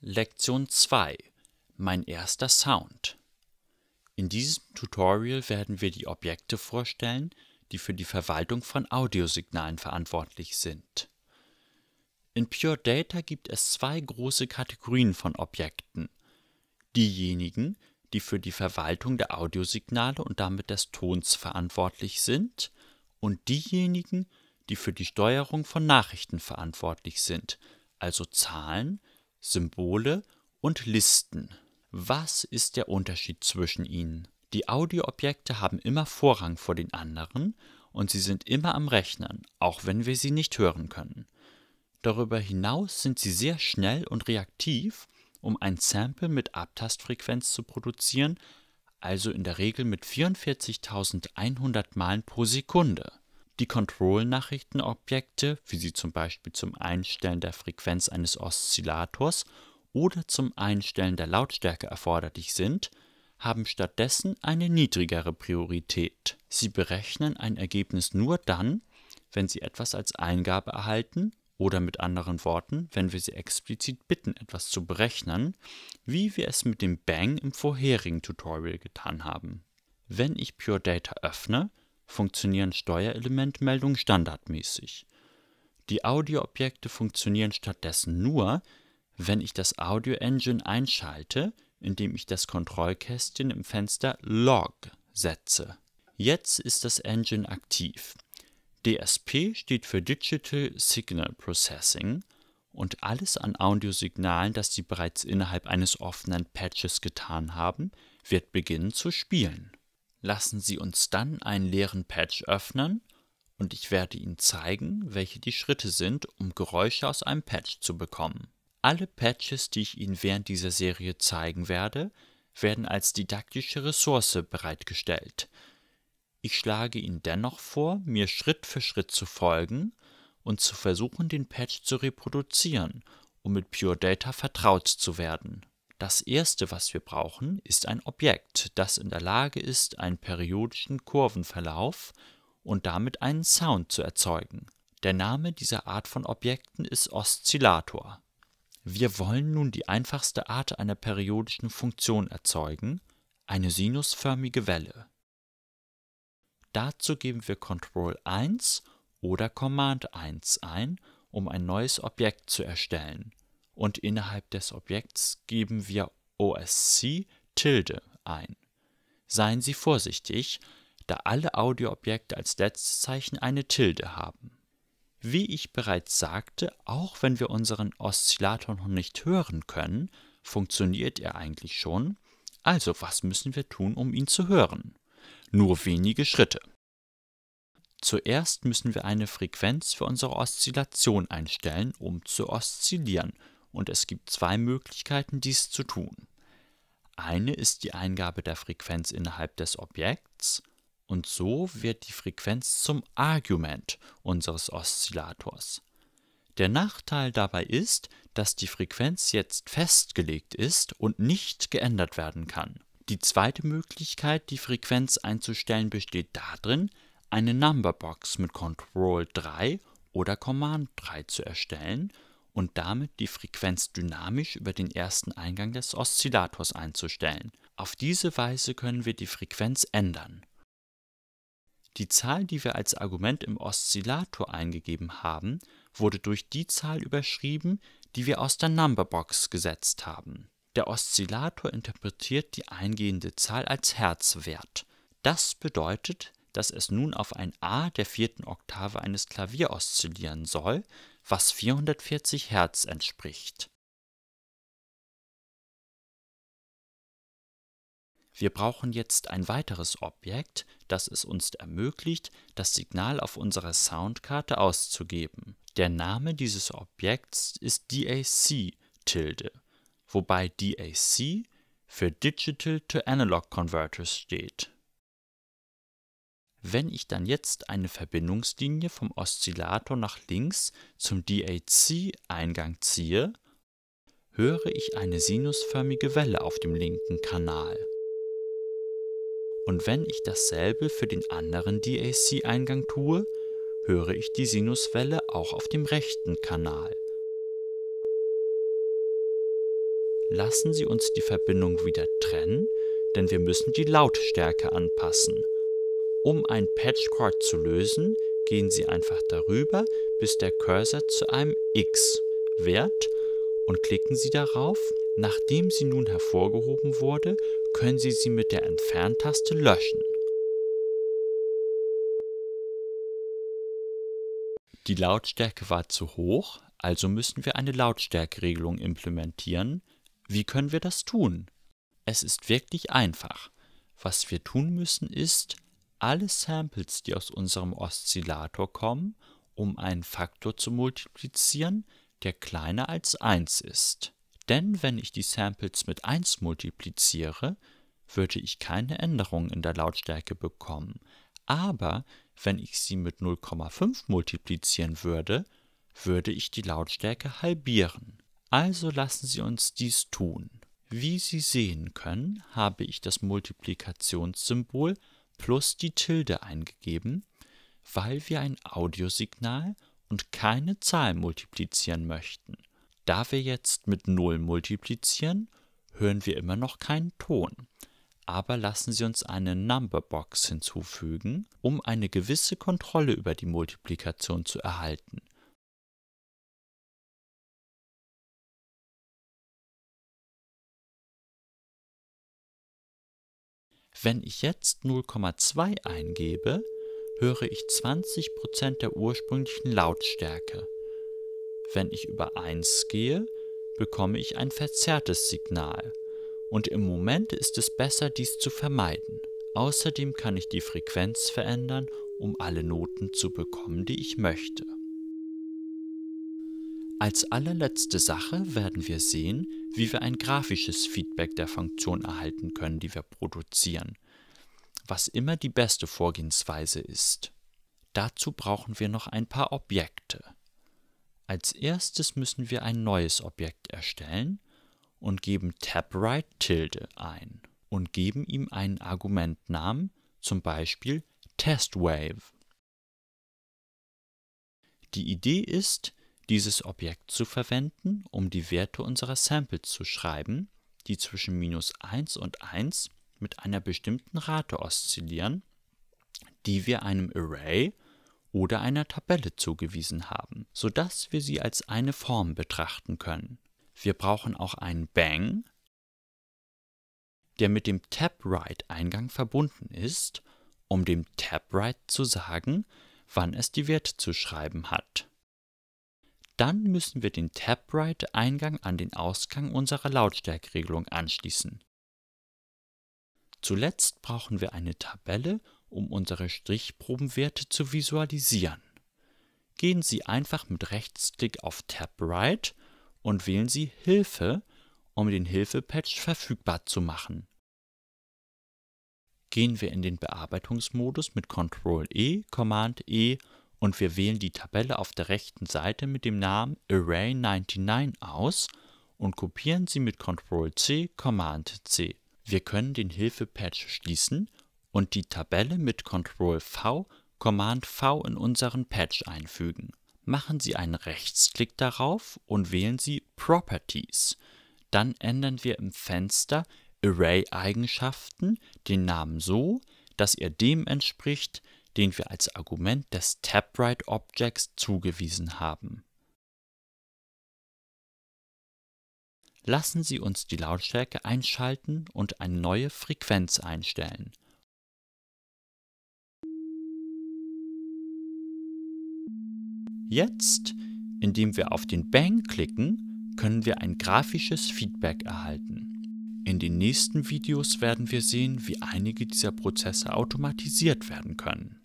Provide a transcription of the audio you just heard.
Lektion 2 Mein erster Sound In diesem Tutorial werden wir die Objekte vorstellen, die für die Verwaltung von Audiosignalen verantwortlich sind. In Pure Data gibt es zwei große Kategorien von Objekten. Diejenigen, die für die Verwaltung der Audiosignale und damit des Tons verantwortlich sind, und diejenigen, die für die Steuerung von Nachrichten verantwortlich sind, also Zahlen, Symbole und Listen. Was ist der Unterschied zwischen ihnen? Die Audioobjekte haben immer Vorrang vor den anderen und sie sind immer am Rechnen, auch wenn wir sie nicht hören können. Darüber hinaus sind sie sehr schnell und reaktiv, um ein Sample mit Abtastfrequenz zu produzieren, also in der Regel mit 44.100 Malen pro Sekunde. Die Kontrollnachrichtenobjekte, wie sie zum Beispiel zum Einstellen der Frequenz eines Oszillators oder zum Einstellen der Lautstärke erforderlich sind, haben stattdessen eine niedrigere Priorität. Sie berechnen ein Ergebnis nur dann, wenn sie etwas als Eingabe erhalten oder mit anderen Worten, wenn wir sie explizit bitten, etwas zu berechnen, wie wir es mit dem Bang im vorherigen Tutorial getan haben. Wenn ich Pure Data öffne, funktionieren Steuerelementmeldungen standardmäßig. Die Audioobjekte funktionieren stattdessen nur, wenn ich das Audio Engine einschalte, indem ich das Kontrollkästchen im Fenster Log setze. Jetzt ist das Engine aktiv. DSP steht für Digital Signal Processing und alles an Audiosignalen, das Sie bereits innerhalb eines offenen Patches getan haben, wird beginnen zu spielen. Lassen Sie uns dann einen leeren Patch öffnen und ich werde Ihnen zeigen, welche die Schritte sind, um Geräusche aus einem Patch zu bekommen. Alle Patches, die ich Ihnen während dieser Serie zeigen werde, werden als didaktische Ressource bereitgestellt. Ich schlage Ihnen dennoch vor, mir Schritt für Schritt zu folgen und zu versuchen, den Patch zu reproduzieren, um mit Pure Data vertraut zu werden. Das erste, was wir brauchen, ist ein Objekt, das in der Lage ist, einen periodischen Kurvenverlauf und damit einen Sound zu erzeugen. Der Name dieser Art von Objekten ist Oszillator. Wir wollen nun die einfachste Art einer periodischen Funktion erzeugen, eine sinusförmige Welle. Dazu geben wir Ctrl 1 oder Command 1 ein, um ein neues Objekt zu erstellen und innerhalb des Objekts geben wir OSC Tilde ein. Seien Sie vorsichtig, da alle Audioobjekte als letztes Zeichen eine Tilde haben. Wie ich bereits sagte, auch wenn wir unseren Oszillator noch nicht hören können, funktioniert er eigentlich schon. Also was müssen wir tun, um ihn zu hören? Nur wenige Schritte. Zuerst müssen wir eine Frequenz für unsere Oszillation einstellen, um zu oszillieren, und es gibt zwei Möglichkeiten, dies zu tun. Eine ist die Eingabe der Frequenz innerhalb des Objekts und so wird die Frequenz zum Argument unseres Oszillators. Der Nachteil dabei ist, dass die Frequenz jetzt festgelegt ist und nicht geändert werden kann. Die zweite Möglichkeit, die Frequenz einzustellen, besteht darin, eine Numberbox mit Control 3 oder Command 3 zu erstellen und damit die Frequenz dynamisch über den ersten Eingang des Oszillators einzustellen. Auf diese Weise können wir die Frequenz ändern. Die Zahl, die wir als Argument im Oszillator eingegeben haben, wurde durch die Zahl überschrieben, die wir aus der Numberbox gesetzt haben. Der Oszillator interpretiert die eingehende Zahl als Herzwert. Das bedeutet, dass es nun auf ein A der vierten Oktave eines Klavier oszillieren soll, was 440 Hertz entspricht. Wir brauchen jetzt ein weiteres Objekt, das es uns ermöglicht, das Signal auf unserer Soundkarte auszugeben. Der Name dieses Objekts ist DAC-Tilde, wobei DAC für Digital to Analog Converters steht. Wenn ich dann jetzt eine Verbindungslinie vom Oszillator nach links zum DAC-Eingang ziehe, höre ich eine sinusförmige Welle auf dem linken Kanal. Und wenn ich dasselbe für den anderen DAC-Eingang tue, höre ich die Sinuswelle auch auf dem rechten Kanal. Lassen Sie uns die Verbindung wieder trennen, denn wir müssen die Lautstärke anpassen. Um ein Patchcord zu lösen, gehen Sie einfach darüber, bis der Cursor zu einem X wird und klicken Sie darauf. Nachdem sie nun hervorgehoben wurde, können Sie sie mit der Entferntaste löschen. Die Lautstärke war zu hoch, also müssen wir eine Lautstärkeregelung implementieren. Wie können wir das tun? Es ist wirklich einfach. Was wir tun müssen ist, alle Samples, die aus unserem Oszillator kommen, um einen Faktor zu multiplizieren, der kleiner als 1 ist. Denn wenn ich die Samples mit 1 multipliziere, würde ich keine Änderung in der Lautstärke bekommen. Aber wenn ich sie mit 0,5 multiplizieren würde, würde ich die Lautstärke halbieren. Also lassen Sie uns dies tun. Wie Sie sehen können, habe ich das Multiplikationssymbol plus die Tilde eingegeben, weil wir ein Audiosignal und keine Zahl multiplizieren möchten. Da wir jetzt mit 0 multiplizieren, hören wir immer noch keinen Ton. Aber lassen Sie uns eine Numberbox hinzufügen, um eine gewisse Kontrolle über die Multiplikation zu erhalten. Wenn ich jetzt 0,2 eingebe, höre ich 20% der ursprünglichen Lautstärke. Wenn ich über 1 gehe, bekomme ich ein verzerrtes Signal. Und im Moment ist es besser, dies zu vermeiden. Außerdem kann ich die Frequenz verändern, um alle Noten zu bekommen, die ich möchte. Als allerletzte Sache werden wir sehen, wie wir ein grafisches Feedback der Funktion erhalten können, die wir produzieren, was immer die beste Vorgehensweise ist. Dazu brauchen wir noch ein paar Objekte. Als erstes müssen wir ein neues Objekt erstellen und geben tabright tilde ein und geben ihm einen Argumentnamen, zum Beispiel testwave. Die Idee ist, dieses Objekt zu verwenden, um die Werte unserer Samples zu schreiben, die zwischen minus 1 und 1 mit einer bestimmten Rate oszillieren, die wir einem Array oder einer Tabelle zugewiesen haben, sodass wir sie als eine Form betrachten können. Wir brauchen auch einen Bang, der mit dem TabWrite-Eingang verbunden ist, um dem TabWrite zu sagen, wann es die Werte zu schreiben hat. Dann müssen wir den Tabrite-Eingang an den Ausgang unserer Lautstärkregelung anschließen. Zuletzt brauchen wir eine Tabelle, um unsere Strichprobenwerte zu visualisieren. Gehen Sie einfach mit Rechtsklick auf Tab Right und wählen Sie Hilfe, um den Hilfe-Patch verfügbar zu machen. Gehen wir in den Bearbeitungsmodus mit Ctrl E, Command E und wir wählen die Tabelle auf der rechten Seite mit dem Namen Array99 aus und kopieren sie mit Ctrl+C, Command+C. Wir können den Hilfe-Patch schließen und die Tabelle mit Ctrl+V, Command+V in unseren Patch einfügen. Machen Sie einen Rechtsklick darauf und wählen Sie Properties. Dann ändern wir im Fenster Array-Eigenschaften den Namen so, dass er dem entspricht, den wir als Argument des TabWrite-Objects zugewiesen haben. Lassen Sie uns die Lautstärke einschalten und eine neue Frequenz einstellen. Jetzt, indem wir auf den Bang klicken, können wir ein grafisches Feedback erhalten. In den nächsten Videos werden wir sehen, wie einige dieser Prozesse automatisiert werden können.